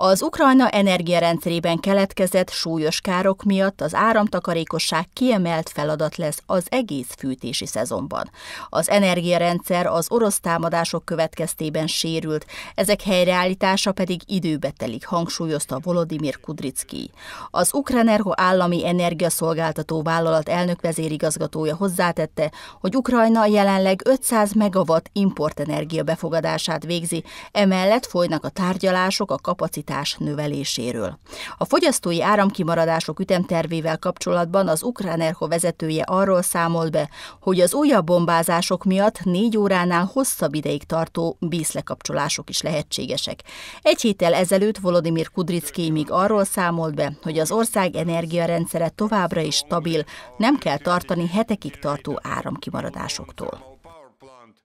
Az Ukrajna energiarendszerében keletkezett súlyos károk miatt az áramtakarékosság kiemelt feladat lesz az egész fűtési szezonban. Az energiarendszer az orosz támadások következtében sérült, ezek helyreállítása pedig időbe telik, hangsúlyozta Volodymyr Kudricki. Az Ukrenergo állami energiaszolgáltató vállalat elnök vezérigazgatója hozzátette, hogy Ukrajna jelenleg 500 megawatt importenergia befogadását végzi, emellett folynak a tárgyalások a kapacitás kapacitás növeléséről. A fogyasztói áramkimaradások ütemtervével kapcsolatban az erho vezetője arról számolt be, hogy az újabb bombázások miatt négy óránál hosszabb ideig tartó vízlekapcsolások is lehetségesek. Egy héttel ezelőtt Volodymyr Kudricki még arról számolt be, hogy az ország energiarendszere továbbra is stabil, nem kell tartani hetekig tartó áramkimaradásoktól.